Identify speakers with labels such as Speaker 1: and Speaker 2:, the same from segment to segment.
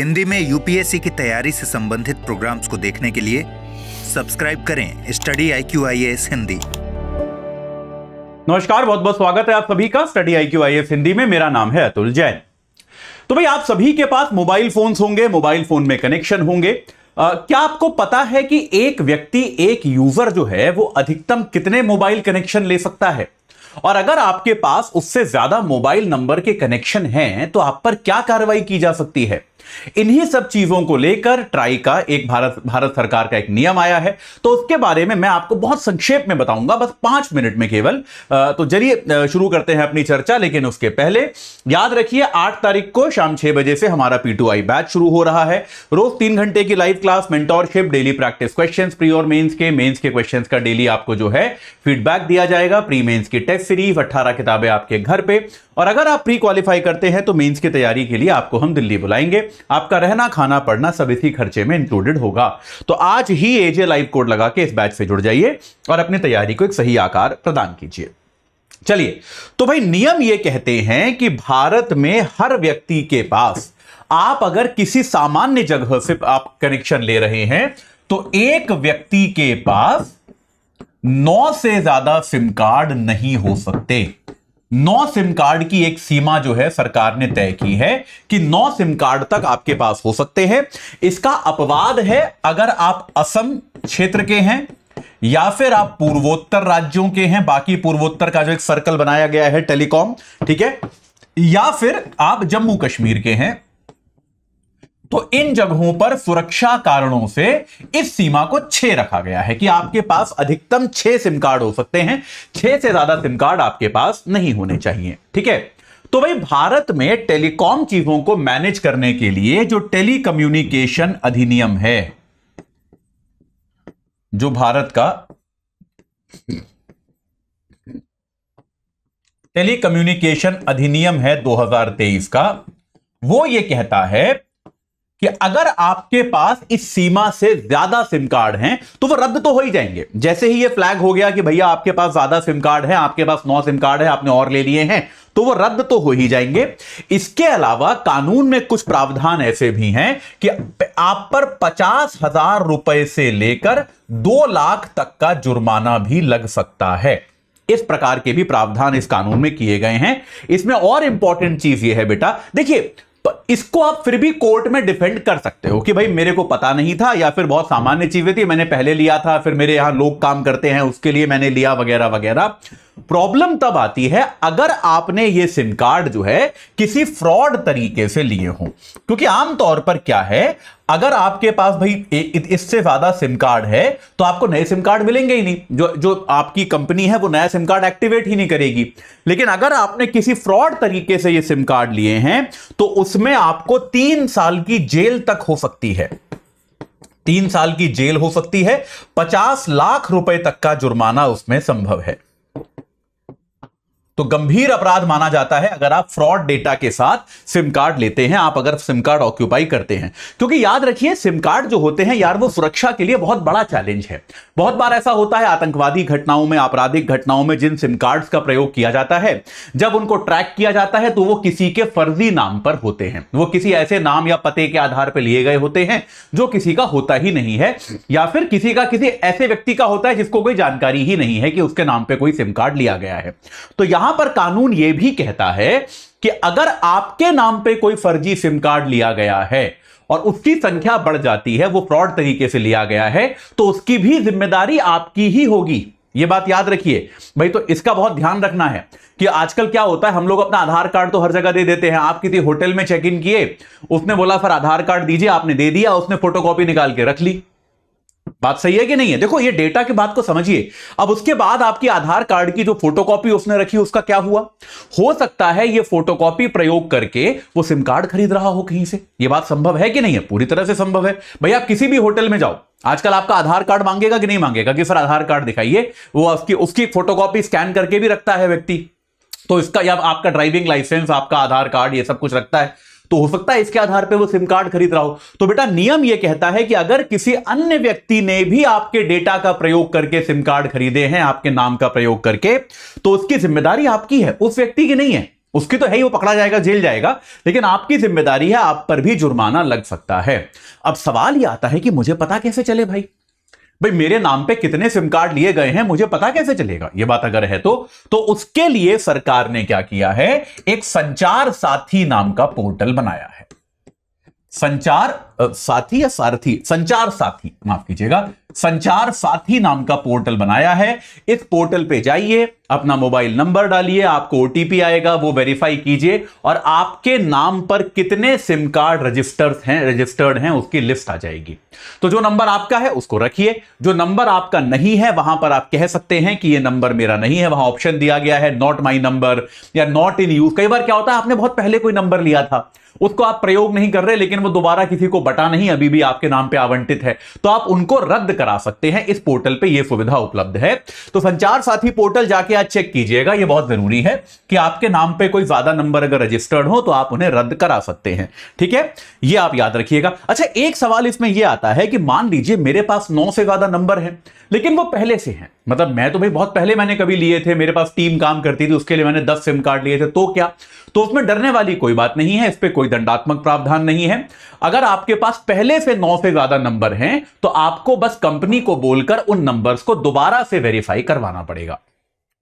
Speaker 1: हिंदी में यूपीएससी की तैयारी से संबंधित प्रोग्राम्स को देखने के लिए सब्सक्राइब करें study I Q I S Hindi नमस्कार बहुत बहुत स्वागत है आप सभी का study I Q I S Hindi में मेरा नाम है अतुल जैन तो भाई आप सभी के पास मोबाइल फोन्स होंगे मोबाइल फोन में कनेक्शन होंगे Uh, क्या आपको पता है कि एक व्यक्ति एक यूजर जो है वो अधिकतम कितने मोबाइल कनेक्शन ले सकता है और अगर आपके पास उससे ज्यादा मोबाइल नंबर के कनेक्शन हैं तो आप पर क्या कार्रवाई की जा सकती है इन्हीं सब चीजों को लेकर ट्राई का एक भारत भारत सरकार का एक नियम आया है तो उसके बारे में मैं आपको बहुत संक्षेप में बताऊंगा बस पांच मिनट में केवल तो चलिए शुरू करते हैं अपनी चर्चा लेकिन उसके पहले याद रखिए आठ तारीख को शाम छह बजे से हमारा पी बैच शुरू हो रहा है रोज तीन घंटे की live class mentorship daily practice question pre और मेन्स के मेन्स के क्वेश्चन का डेली आपको जो है फीडबैक दिया जाएगा प्री मेन्स की टेस्ट सीरीज अट्ठारह किताबें आपके घर पर और अगर आप प्री क्वालिफाई करते हैं तो मेंस की तैयारी के लिए आपको हम दिल्ली बुलाएंगे आपका रहना खाना पढ़ना सब इसी खर्चे में इंक्लूडेड होगा तो आज ही एजे लाइव कोड लगा के इस बैच से जुड़ जाइए और अपनी तैयारी को एक सही आकार प्रदान कीजिए चलिए तो भाई नियम ये कहते हैं कि भारत में हर व्यक्ति के पास आप अगर किसी सामान्य जगह से आप कनेक्शन ले रहे हैं तो एक व्यक्ति के पास नौ से ज्यादा सिम कार्ड नहीं हो सकते नौ सिम कार्ड की एक सीमा जो है सरकार ने तय की है कि नौ सिम कार्ड तक आपके पास हो सकते हैं इसका अपवाद है अगर आप असम क्षेत्र के हैं या फिर आप पूर्वोत्तर राज्यों के हैं बाकी पूर्वोत्तर का जो एक सर्कल बनाया गया है टेलीकॉम ठीक है या फिर आप जम्मू कश्मीर के हैं तो इन जगहों पर सुरक्षा कारणों से इस सीमा को छह रखा गया है कि आपके पास अधिकतम छह सिम कार्ड हो सकते हैं छह से ज्यादा सिम कार्ड आपके पास नहीं होने चाहिए ठीक है तो भाई भारत में टेलीकॉम चीजों को मैनेज करने के लिए जो टेलीकम्युनिकेशन अधिनियम है जो भारत का टेलीकम्युनिकेशन अधिनियम है 2023 का वो ये कहता है कि अगर आपके पास इस सीमा से ज्यादा सिम कार्ड हैं तो वो रद्द तो हो ही जाएंगे जैसे ही ये फ्लैग हो गया कि भैया आपके पास ज्यादा सिम कार्ड है आपके पास नौ सिम कार्ड है आपने और ले लिए हैं तो वो रद्द तो हो ही जाएंगे इसके अलावा कानून में कुछ प्रावधान ऐसे भी हैं कि आप पर पचास हजार रुपए से लेकर दो लाख तक का जुर्माना भी लग सकता है इस प्रकार के भी प्रावधान इस कानून में किए गए हैं इसमें और इंपॉर्टेंट चीज यह है बेटा देखिए तो इसको आप फिर भी कोर्ट में डिफेंड कर सकते हो कि भाई मेरे को पता नहीं था या फिर बहुत सामान्य चीजें थी मैंने पहले लिया था फिर मेरे यहां लोग काम करते हैं उसके लिए मैंने लिया वगैरह वगैरह प्रॉब्लम तब आती है अगर आपने ये सिम कार्ड जो है किसी फ्रॉड तरीके से लिए हो क्योंकि आमतौर पर क्या है अगर आपके पास भाई इससे ज्यादा सिम कार्ड है तो आपको नए सिम कार्ड मिलेंगे ही नहीं जो जो आपकी कंपनी है वो नया सिम कार्ड एक्टिवेट ही नहीं करेगी लेकिन अगर आपने किसी फ्रॉड तरीके से ये सिम कार्ड लिए हैं तो उसमें आपको तीन साल की जेल तक हो सकती है तीन साल की जेल हो सकती है पचास लाख रुपए तक का जुर्माना उसमें संभव है Thank you. तो गंभीर अपराध माना जाता है अगर आप फ्रॉड डेटा के साथ सिम कार्ड लेते हैं आप अगर सिम कार्ड ऑक्यूपाई करते हैं क्योंकि याद रखिए सिम कार्ड जो होते हैं यार वो सुरक्षा के लिए बहुत बड़ा चैलेंज है बहुत बार ऐसा होता है आतंकवादी घटनाओं में आपराधिक घटनाओं में जिन सिम कार्ड का प्रयोग किया जाता है जब उनको ट्रैक किया जाता है तो वो किसी के फर्जी नाम पर होते हैं वो किसी ऐसे नाम या पते के आधार पर लिए गए होते हैं जो किसी का होता ही नहीं है या फिर किसी का किसी ऐसे व्यक्ति का होता है जिसको कोई जानकारी ही नहीं है कि उसके नाम पर कोई सिम कार्ड लिया गया है तो यहां यहां पर कानून यह भी कहता है कि अगर आपके नाम पे कोई फर्जी सिम कार्ड लिया गया है और उसकी संख्या बढ़ जाती है वो फ्रॉड तरीके से लिया गया है तो उसकी भी जिम्मेदारी आपकी ही होगी ये बात याद रखिए भाई तो इसका बहुत ध्यान रखना है कि आजकल क्या होता है हम लोग अपना आधार कार्ड तो हर जगह दे देते हैं आप किसी होटल में चेक इन किए उसने बोला सर आधार कार्ड दीजिए आपने दे दिया उसने फोटोकॉपी निकाल के रख ली बात सही है कि नहीं है देखो ये डेटा की बात को समझिए अब उसके बाद आपकी आधार कार्ड की जो फोटोकॉपी उसने रखी उसका क्या हुआ हो सकता है ये फोटोकॉपी प्रयोग करके वो सिम कार्ड खरीद रहा हो कहीं से ये बात संभव है कि नहीं है पूरी तरह से संभव है भाई आप किसी भी होटल में जाओ आजकल आपका आधार कार्ड मांगेगा कि नहीं मांगेगा कि सर आधार कार्ड दिखाइए वो उसकी उसकी फोटोकॉपी स्कैन करके भी रखता है व्यक्ति तो इसका या आपका ड्राइविंग लाइसेंस आपका आधार कार्ड ये सब कुछ रखता है तो हो सकता है इसके आधार पर वो सिम कार्ड खरीद रहा हो तो बेटा नियम यह कहता है कि अगर किसी अन्य व्यक्ति ने भी आपके डेटा का प्रयोग करके सिम कार्ड खरीदे हैं आपके नाम का प्रयोग करके तो उसकी जिम्मेदारी आपकी है उस व्यक्ति की नहीं है उसकी तो है ही वो पकड़ा जाएगा जेल जाएगा लेकिन आपकी जिम्मेदारी है आप पर भी जुर्माना लग सकता है अब सवाल यह आता है कि मुझे पता कैसे चले भाई भाई मेरे नाम पे कितने सिम कार्ड लिए गए हैं मुझे पता कैसे चलेगा ये बात अगर है तो तो उसके लिए सरकार ने क्या किया है एक संचार साथी नाम का पोर्टल बनाया है संचार साथी या सारथी संचार साथी माफ कीजिएगा संचार साथी नाम का पोर्टल बनाया है इस पोर्टल पे जाइए अपना मोबाइल नंबर डालिए आपको ओटीपी आएगा वो वेरीफाई कीजिए और आपके नाम पर कितने सिम कार्ड रजिस्टर हैं रजिस्टर्ड हैं उसकी लिस्ट आ जाएगी तो जो नंबर आपका है उसको रखिए जो नंबर आपका नहीं है वहां पर आप कह सकते हैं कि ये नंबर मेरा नहीं है वहां ऑप्शन दिया गया है नॉट माई नंबर या नॉट इन यूज कई बार क्या होता है आपने बहुत पहले कोई नंबर लिया था उसको आप प्रयोग नहीं कर रहे लेकिन वो दोबारा किसी को बटा नहीं अभी भी आपके नाम पे आवंटित है तो आप उनको रद्द करा सकते हैं इस पोर्टल पे ये सुविधा उपलब्ध है तो संचार साथी पोर्टल जाके आज चेक कीजिएगा ये बहुत जरूरी है कि आपके नाम पे कोई ज्यादा नंबर अगर रजिस्टर्ड हो तो आप उन्हें रद्द करा सकते हैं ठीक है ये आप याद रखिएगा अच्छा एक सवाल इसमें यह आता है कि मान लीजिए मेरे पास नौ से ज्यादा नंबर है लेकिन वो पहले से है मतलब मैं तो भाई बहुत पहले मैंने कभी लिए थे मेरे पास टीम काम करती थी उसके लिए मैंने दस सिम कार्ड लिए थे तो क्या तो उसमें डरने वाली कोई बात नहीं है इस पर कोई दंडात्मक प्रावधान नहीं है अगर आपके पास पहले से नौ से ज्यादा नंबर हैं तो आपको बस कंपनी को बोलकर उन नंबर्स को दोबारा से वेरीफाई करवाना पड़ेगा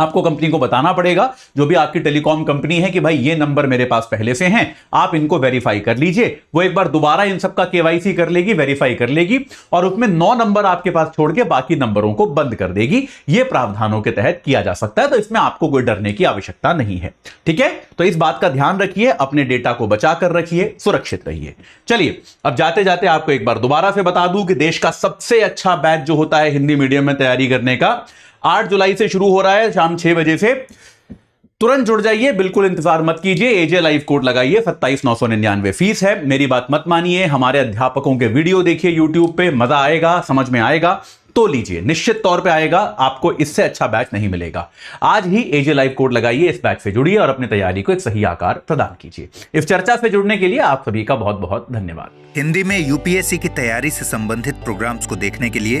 Speaker 1: आपको कंपनी को बताना पड़ेगा जो भी आपकी टेलीकॉम कंपनी है कि भाई ये नंबर मेरे पास पहले से हैं आप इनको वेरीफाई कर लीजिए वो एक बार दोबारा इन सबका केवाईसी कर लेगी वेरीफाई कर लेगी और उसमें नौ नंबर आपके पास छोड़ के बाकी नंबरों को बंद कर देगी ये प्रावधानों के तहत किया जा सकता है तो इसमें आपको कोई डरने की आवश्यकता नहीं है ठीक है तो इस बात का ध्यान रखिए अपने डेटा को बचा कर रखिए सुरक्षित रहिए चलिए अब जाते जाते आपको एक बार दोबारा से बता दूं कि देश का सबसे अच्छा बैच जो होता है हिंदी मीडियम में तैयारी करने का आठ जुलाई से शुरू हो रहा है शाम छह बजे से तुरंत जुड़ जाइए बिल्कुल इंतजार मत कीजिए एजे लाइव कोड लगाइए सत्ताईस नौ सौ निन्यानवे फीस है मेरी बात मत मानिए हमारे अध्यापकों के वीडियो देखिए यूट्यूब पे मजा आएगा समझ में आएगा तो लीजिए निश्चित तौर पे आएगा आपको इससे अच्छा बैच नहीं मिलेगा आज ही एजे लाइव कोड लगाइए इस बैच से जुड़िए और अपनी तैयारी को एक सही आकार प्रदान कीजिए इस चर्चा से जुड़ने के लिए आप सभी का बहुत बहुत धन्यवाद हिंदी में यूपीएससी की तैयारी से संबंधित प्रोग्राम्स को देखने के लिए